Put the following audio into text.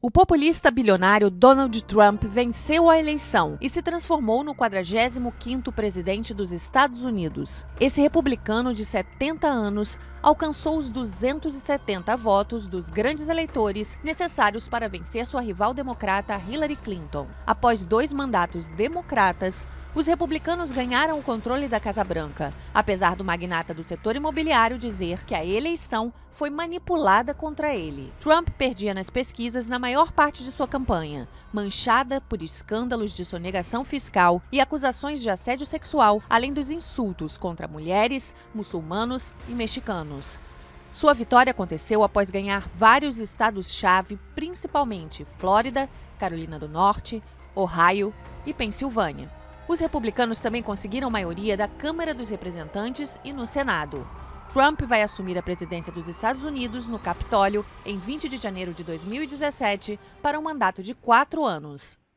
O populista bilionário Donald Trump venceu a eleição e se transformou no 45º presidente dos Estados Unidos. Esse republicano de 70 anos alcançou os 270 votos dos grandes eleitores necessários para vencer sua rival democrata Hillary Clinton. Após dois mandatos democratas, os republicanos ganharam o controle da Casa Branca, apesar do magnata do setor imobiliário dizer que a eleição foi manipulada contra ele. Trump perdia nas pesquisas na maior parte de sua campanha, manchada por escândalos de sonegação fiscal e acusações de assédio sexual, além dos insultos contra mulheres, muçulmanos e mexicanos anos. Sua vitória aconteceu após ganhar vários estados-chave, principalmente Flórida, Carolina do Norte, Ohio e Pensilvânia. Os republicanos também conseguiram maioria da Câmara dos Representantes e no Senado. Trump vai assumir a presidência dos Estados Unidos no Capitólio em 20 de janeiro de 2017 para um mandato de quatro anos.